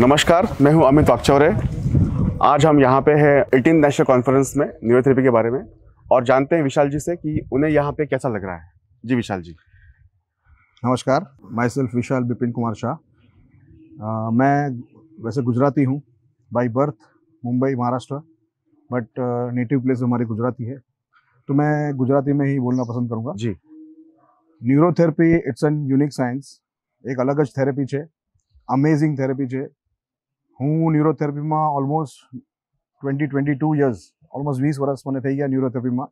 नमस्कार मैं हूं अमित वाक्चौरे आज हम यहां पे हैं एटीन नेशनल कॉन्फ्रेंस में न्यूरोथेरेपी के बारे में और जानते हैं विशाल जी से कि उन्हें यहां पे कैसा लग रहा है जी विशाल जी नमस्कार माई सेल्फ विशाल बिपिन कुमार शाह मैं वैसे गुजराती हूँ by birth Mumbai Maharashtra but native place हमारी गुजराती है तो मैं गुजराती में ही बोलना पसंद करूँगा जी neurotherapy it's an unique science एक अलग थेरेपी है अमेजिंग थेरेपी है હું ન્યુરોથેરપીમાં almost twenty twenty two years almost વીસ વર્ષ મને થઈ ગયા ન્યુરોથેરપીમાં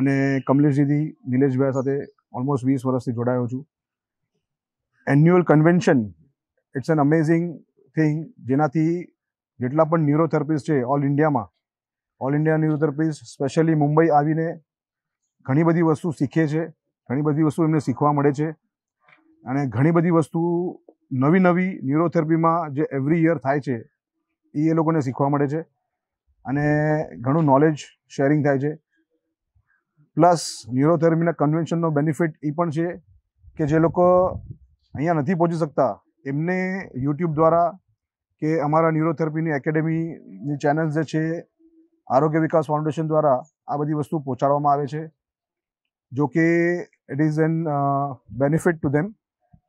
અને કમલેશજીથી નિલેશભાઈ સાથે ઓલમોસ્ટ વીસ વર્ષથી જોડાયો છું annual convention it's an amazing thing જેનાથી જેટલા પણ ન્યુરોથેરાપિસ્ટ છે ઓલ ઇન્ડિયામાં all India neurotherapist specially Mumbai આવીને ઘણી બધી વસ્તુ શીખે છે ઘણી બધી વસ્તુ એમને શીખવા મળે છે અને ઘણી બધી વસ્તુ નવી નવી ન્યુરોથેરપીમાં જે એવરી યર થાય છે એ એ લોકોને શીખવા મળે છે અને ઘણું નોલેજ શેરિંગ થાય છે પ્લસ ન્યુરોથેરાપીના કન્વેન્શનનો બેનિફિટ એ પણ છે કે જે લોકો અહીંયા નથી પહોંચી શકતા એમને યુટ્યુબ દ્વારા કે અમારા ન્યુરોથેરપીની એકેડેમીની ચેનલ જે છે આરોગ્ય વિકાસ ફાઉન્ડેશન દ્વારા આ બધી વસ્તુ પહોંચાડવામાં આવે છે જો કે it is an benefit to them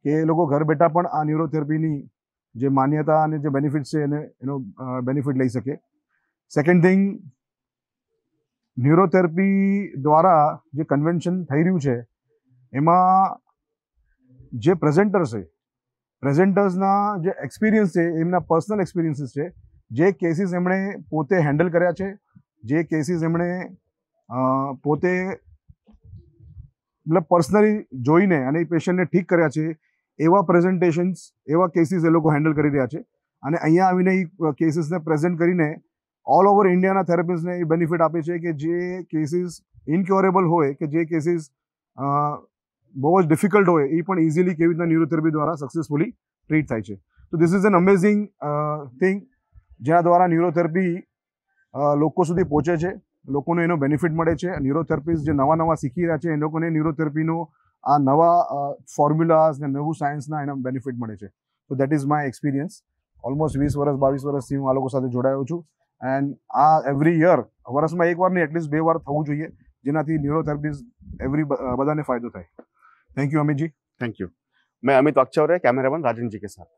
કે લોકો ઘર બેઠા પણ આ ન્યુરોથેરાપી ની જે માન્યતા અને જે બેનિફિટ છે એને એનો બેનિફિટ લઈ શકે સેકન્ડ થિંગ ન્યુરોથેરાપી દ્વારા જે કન્વેન્શન થઈ રહ્યું છે એમાં જે પ્રેઝેન્ટર્સ છે પ્રેઝેન્ટર્સ ના જે એક્સપીરિયન્સ છે એમના પર્સનલ એક્સપીરિયન્સીસ છે જે કેસીસ એમણે પોતે હેન્ડલ કર્યા છે જે કેસીસ એમણે પોતે એટલે પર્સનલી જોઈને અને પેશન્ટ ને ઠીક કર્યા છે એવા પ્રેઝન્ટેશન્સ એવા કેસીસ એ લોકો હેન્ડલ કરી રહ્યા છે અને અહીંયા આવીને એ કેસીસને પ્રેઝન્ટ કરીને ઓલ ઓવર ઇન્ડિયાના થેરાપિસ્ટને એ બેનિફિટ આપે છે કે જે કેસીસ ઇન્ક્યોરેબલ હોય કે જે કેસીસ બહુ જ ડિફિકલ્ટ હોય એ પણ ઇઝીલી કેવી રીતના ન્યુરોથેરપી દ્વારા સક્સેસફુલી ટ્રીટ થાય છે તો this is an amazing thing જેના દ્વારા ન્યુરોથેરપી લોકો સુધી પહોંચે છે લોકોને એનો બેનિફિટ મળે છે ન્યુરોથેરાપીસ જે નવા નવા શીખી રહ્યા છે એ લોકોને ન્યુરોથેરપીનો આ નવા ફોર્મ્યુલાઝ ને નવું સાયન્સના એના બેનિફિટ મળે છે તો that is my experience almost વીસ વર્ષ બાવીસ વર્ષથી હું આ લોકો સાથે જોડાયો છું એન્ડ આ એવરી યર વર્ષમાં એક વાર નહીં એટલીસ્ટ બે વાર થવું જોઈએ જેનાથી ન્યુરોથેરાપીઝ એવરી બધાને ફાયદો થાય thank you Amitji thank you મેં અમિત વાક્ચૌર્ય કેમેરામેન રાજનજી કે સાથ